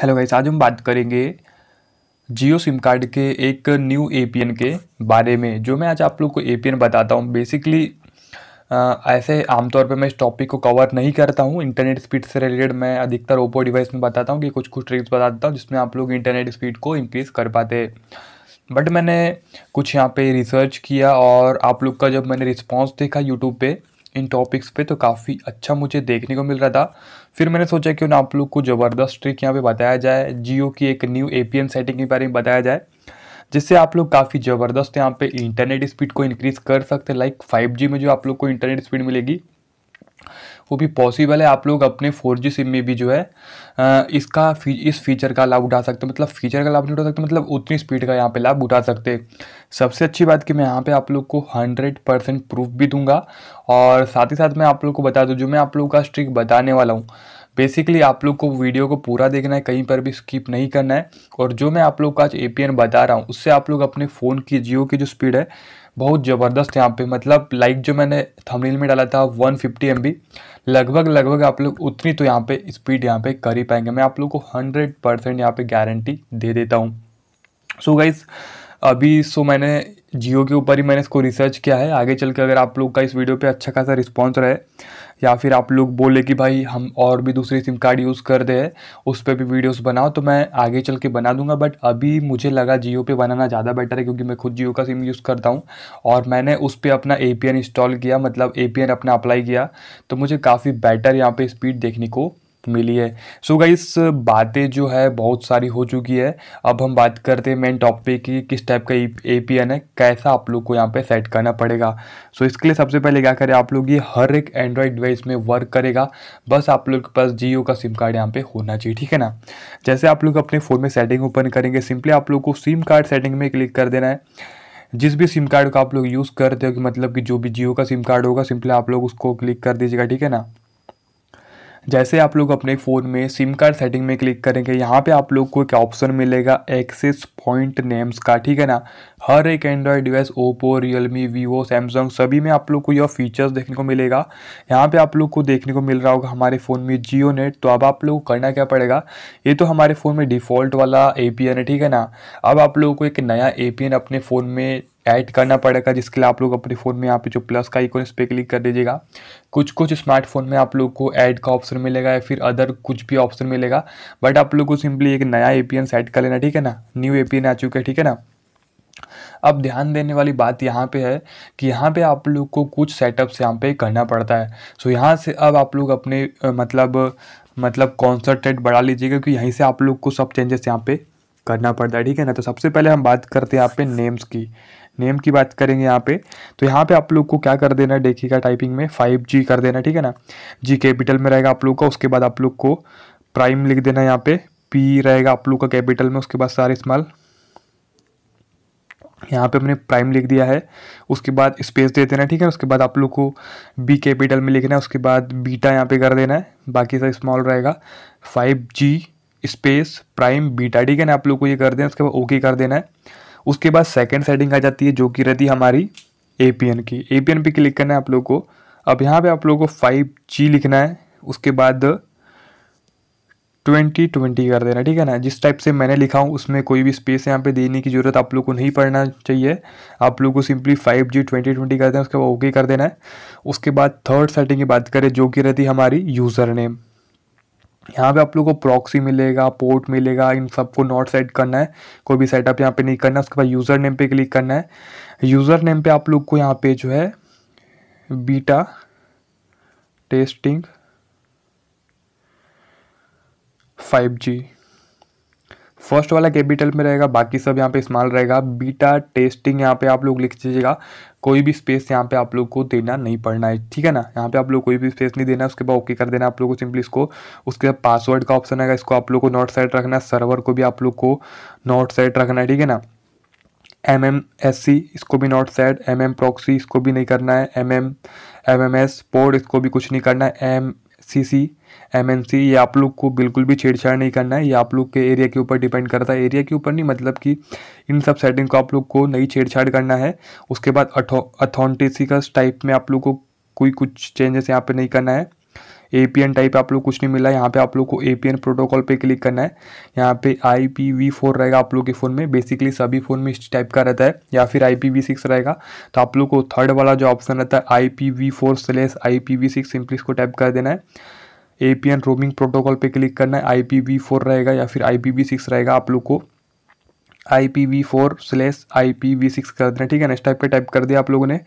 hello guys आज हम बात करेंगे जियो सिम कार्ड के एक न्यू एपीएन के बारे में जो मैं आज आप लोग को एपीएन बताता हूँ बेसिकली ऐसे आमतौर पे मैं इस टॉपिक को कवर नहीं करता हूँ इंटरनेट स्पीड से रिलेटेड मैं अधिकतर ओप्पो डिवाइस में बताता हूँ कि कुछ कुछ ट्रिक्स बता देता हूँ जिसमें आप लोग इंटरनेट स्पीड को इंक्रीज़ कर पाते बट मैंने कुछ यहाँ पे रिसर्च किया और आप लोग का जब मैंने रिस्पॉन्स देखा यूट्यूब पर इन टॉपिक्स पे तो काफ़ी अच्छा मुझे देखने को मिल रहा था फिर मैंने सोचा कि उन आप लोग को ज़बरदस्त ट्रिक यहाँ पे बताया जाए जियो की एक न्यू ए सेटिंग के बारे में बताया जाए जिससे आप लोग काफ़ी ज़बरदस्त यहाँ पे इंटरनेट स्पीड को इंक्रीज़ कर सकते हैं लाइक 5G में जो आप लोग को इंटरनेट स्पीड मिलेगी वो भी पॉसिबल है आप लोग अपने फोर जी सिम में भी जो है इसका फी, इस फीचर का लाभ उठा सकते मतलब फीचर का लाभ नहीं उठा सकते मतलब उतनी स्पीड का यहाँ पे लाभ उठा सकते सबसे अच्छी बात कि मैं यहाँ पे आप लोग को हंड्रेड परसेंट प्रूफ भी दूंगा और साथ ही साथ मैं आप लोग को बता दूँ जो मैं आप लोग का स्ट्रिक बताने वाला हूँ बेसिकली आप लोग को वीडियो को पूरा देखना है कहीं पर भी स्किप नहीं करना है और जो मैं आप लोग का आज ए बता रहा हूँ उससे आप लोग अपने फ़ोन की जियो की जो स्पीड है बहुत ज़बरदस्त यहाँ पे मतलब लाइक जो मैंने थंबनेल में डाला था 150 फिफ्टी लगभग लगभग आप लोग उतनी तो यहाँ पे स्पीड यहाँ पे कर ही पाएंगे मैं आप लोग को 100 परसेंट यहाँ पर गारंटी दे देता हूँ सो गाइज़ अभी सो मैंने जियो के ऊपर ही मैंने इसको रिसर्च किया है आगे चल के अगर आप लोग का इस वीडियो पे अच्छा खासा रिस्पॉन्स रहे या फिर आप लोग बोले कि भाई हम और भी दूसरी सिम कार्ड यूज़ कर दे उस पर भी वीडियोस बनाओ तो मैं आगे चल के बना दूंगा बट अभी मुझे लगा जियो पे बनाना ज़्यादा बेटर है क्योंकि मैं खुद जियो का सिम यूज़ करता हूँ और मैंने उस पर अपना ए इंस्टॉल किया मतलब ए अपना अप्लाई किया तो मुझे काफ़ी बेटर यहाँ पर स्पीड देखने को मिली है सो so गाइस बातें जो है बहुत सारी हो चुकी है अब हम बात करते हैं मेन टॉपिक की किस टाइप का ए पी एन है कैसा आप लोग को यहाँ पे सेट करना पड़ेगा सो so इसके लिए सबसे पहले क्या करें आप लोग ये हर एक एंड्रॉयड डिवाइस में वर्क करेगा बस आप लोग के पास जियो का सिम कार्ड यहाँ पे होना चाहिए ठीक है ना जैसे आप लोग अपने फ़ोन में सेटिंग ओपन करेंगे सिंपली आप लोग को सिम कार्ड सेटिंग में क्लिक कर देना है जिस भी सिम कार्ड का आप लोग यूज़ करते हो कि मतलब कि जो भी जियो का सिम कार्ड होगा सिंपली आप लोग उसको क्लिक कर दीजिएगा ठीक है ना जैसे आप लोग अपने फ़ोन में सिम कार्ड सेटिंग में क्लिक करेंगे यहाँ पे आप लोग को एक ऑप्शन मिलेगा एक्सेस पॉइंट नेम्स का ठीक है ना हर एक Android device Oppo Realme Vivo Samsung सभी में आप लोग को यह फीचर्स देखने को मिलेगा यहाँ पे आप लोग को देखने को मिल रहा होगा हमारे फ़ोन में जियो नेट तो अब आप लोग को करना क्या पड़ेगा ये तो हमारे फ़ोन में डिफ़ॉल्ट वाला ए है ठीक है ना अब आप लोग को एक नया ए अपने फ़ोन में ऐड करना पड़ेगा जिसके लिए आप लोग अपने फ़ोन में यहाँ पे जो प्लस का आइकॉन इस पर क्लिक कर दीजिएगा कुछ कुछ स्मार्टफोन में आप लोग को ऐड का ऑप्शन मिलेगा या फिर अदर कुछ भी ऑप्शन मिलेगा बट आप लोग को सिंपली एक नया ए पी सेट कर लेना ठीक है ना न्यू ए पी आ चुका है ठीक है ना अब ध्यान देने वाली बात यहाँ पे है कि यहाँ पे आप लोग को कुछ सेटअप्स यहाँ पे करना पड़ता है सो so, यहाँ से अब आप लोग अपने मतलब मतलब कॉन्सर्ट्रेट बढ़ा लीजिएगा क्योंकि यहीं से आप लोग को सब चेंजेस यहाँ पे करना पड़ता है ठीक है ना तो सबसे पहले हम बात करते हैं यहाँ पे नेम्स की नेम की बात करेंगे यहाँ पे तो यहाँ पे आप लोग को क्या कर देना है देखिएगा टाइपिंग में फाइव जी कर देना ठीक है ना जी कैपिटल में रहेगा आप लोग का उसके बाद आप लोग को प्राइम लिख देना है यहाँ पे पी रहेगा आप लोग का कैपिटल में उसके बाद सारे इस्तेमाल यहाँ पे हमने प्राइम लिख दिया है उसके बाद स्पेस दे देना ठीक है उसके बाद आप लोग को बी कैपिटल में लिखना है उसके बाद बीटा यहाँ पे कर देना है बाकी सब स्मॉल रहेगा five G space prime beta ठीक है ना आप लोग को ये कर देना उसके बाद ओके कर देना है उसके बाद सेकेंड सेटिंग आ जाती है जो कि रहती है हमारी ए पी एन की ए पी एन पे क्लिक करना है आप लोग को अब यहाँ पे आप लोग को फाइव जी लिखना है उसके बाद ट्वेंटी ट्वेंटी कर देना ठीक है ना जिस टाइप से मैंने लिखा हूँ उसमें कोई भी स्पेस यहाँ पे देने की ज़रूरत आप लोग को नहीं पड़ना चाहिए आप लोग को simply five G twenty twenty कर देना उसके बाद ओके कर देना है उसके बाद थर्ड सेटिंग की बात करें जो कि रहती है हमारी यूज़र नेम यहाँ पे आप लोगों को प्रॉक्सी मिलेगा पोर्ट मिलेगा इन सबको नॉट सेट करना है कोई भी सेटअप यहाँ पे नहीं करना है उसके बाद यूज़र नेम पे क्लिक करना है यूज़र नेम पे आप लोग को यहाँ पे जो है beta testing five G first वाला कैपिटल में रहेगा बाकी सब यहाँ पे स्मॉल रहेगा बीटा टेस्टिंग यहाँ पे आप लोग लिख दीजिएगा कोई भी स्पेस यहाँ पे आप लोग को देना नहीं पड़ना है ठीक है ना यहाँ पे आप लोग कोई भी स्पेस नहीं देना उसके बाद ओके कर देना आप लोग को सिंपली इसको उसके बाद पासवर्ड का ऑप्शन आएगा इसको आप लोग को नॉट साइड रखना है सर्वर को भी आप लोग को नॉट साइड रखना है ठीक है ना एम एम एस सी इसको भी not set M M proxy इसको भी नहीं करना है M M M M S port इसको भी कुछ नहीं करना है M C C M N C ये आप लोग को बिल्कुल भी छेड़छाड़ नहीं करना है ये आप लोग के एरिया के ऊपर डिपेंड करता है एरिया के ऊपर नहीं मतलब कि इन सब सेटिंग को आप लोग को नहीं छेड़छाड़ करना है उसके बाद अथॉन्टिसिकस टाइप में आप लोग को कोई कुछ चेंजेस यहाँ पे नहीं करना है ए टाइप आप लोग कुछ नहीं मिला यहाँ पे आप लोग को ए प्रोटोकॉल पे क्लिक करना है यहाँ पे आई रहेगा आप लोग के फ़ोन में बेसिकली सभी फ़ोन में इस टाइप का रहता है या फिर आई रहेगा तो आप लोग को थर्ड वाला जो ऑप्शन रहता है I P V four slash I P V six simply इसको टाइप कर देना है A P N roaming protocol पे क्लिक करना है आई पी वी फोर रहेगा या फिर आई पी वी सिक्स रहेगा आप लोग को I P V four slash I P V six कर देना ठीक है ना इस टाइप का टाइप कर दिया आप लोगों ने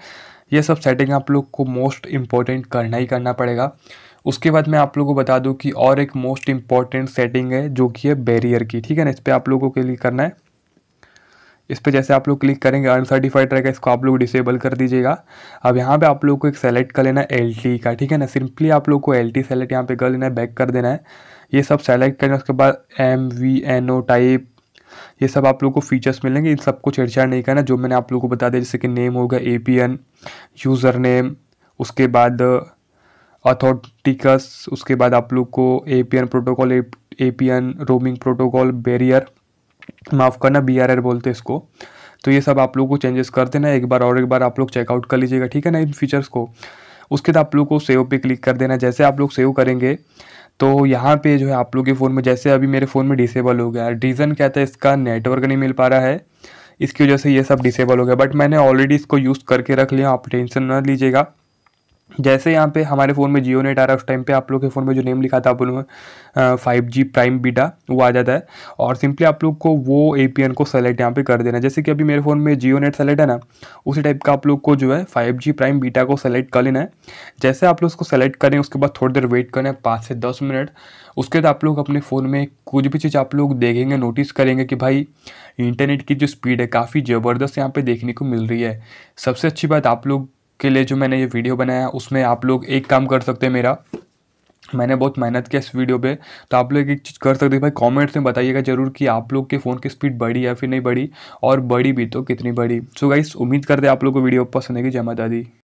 ये सब सेटिंग आप लोग को मोस्ट इम्पॉर्टेंट करना ही करना पड़ेगा उसके बाद मैं आप लोगों को बता दूँ कि और एक मोस्ट इम्पॉर्टेंट सेटिंग है जो कि है बैरियर की ठीक है ना इस पर आप लोगों को क्लिक करना है इस पर जैसे आप लोग क्लिक करेंगे अनसर्टिफाइड रहेगा इसको आप लोग डिसेबल कर दीजिएगा अब यहाँ पे आप लोग को एक सेलेक्ट कर लेना एल टी का ठीक है ना सिंपली आप लोग को एल टी सेलेक्ट यहाँ पर कर लेना है बैक कर देना है ये सब सेलेक्ट करना उसके बाद M V N O type ये सब आप लोग को फीचर्स मिलेंगे इन सबको छेड़छाड़ नहीं करना जो मैंने आप लोग को बता दिया जैसे कि नेम होगा A P N user name उसके बाद अथोटिकस उसके बाद आप लोग को N protocol N roaming protocol bearer माफ़ करना बी बोलते हैं इसको तो ये सब आप लोग को चेंजेस कर देना एक बार और एक बार आप लोग चेकआउट कर लीजिएगा ठीक है ना इन फीचर्स को उसके बाद आप लोग को सेव पे क्लिक कर देना जैसे आप लोग सेव करेंगे तो यहाँ पे जो है आप लोग के फ़ोन में जैसे अभी मेरे फ़ोन में डिसेबल हो गया रीज़न क्या था इसका नेटवर्क नहीं मिल पा रहा है इसकी वजह से ये सब डिसेबल हो गया बट मैंने ऑलरेडी इसको यूज़ करके रख लिया आप टेंशन ना लीजिएगा जैसे यहाँ पे हमारे फ़ोन में जियो नेट आ रहा है उस टाइम पे आप लोग के फ़ोन में जो नेम लिखा था आप लोगों ने फाइव जी प्राइम बीटा वो आ जाता है और सिंपली आप लोग को वो ए को सेलेक्ट यहाँ पे कर देना है जैसे कि अभी मेरे फ़ोन में जियो नेट सेलेक्ट है ना उसी टाइप का आप लोग को जो है फाइव जी प्राइम बीटा को सेलेक्ट कर लेना है जैसे आप लोग उसको सेलेक्ट करें उसके बाद थोड़ी देर वेट करना है पाँच से दस मिनट उसके बाद आप लोग अपने फ़ोन में कुछ भी चीज़ आप लोग देखेंगे नोटिस करेंगे कि भाई इंटरनेट की जो स्पीड है काफ़ी ज़बरदस्त यहाँ पर देखने को मिल रही है सबसे अच्छी बात आप लोग के लिए जो मैंने ये वीडियो बनाया उसमें आप लोग एक काम कर सकते हैं मेरा मैंने बहुत मेहनत किया इस वीडियो पे तो आप लोग एक चीज़ कर सकते हैं भाई कमेंट्स में बताइएगा जरूर कि आप लोग के फ़ोन की स्पीड बढ़ी या फिर नहीं बढ़ी और बढ़ी भी तो कितनी बढ़ी सो so गाइस उम्मीद करते हैं आप लोग को वीडियो पसंद है कि जय माता दी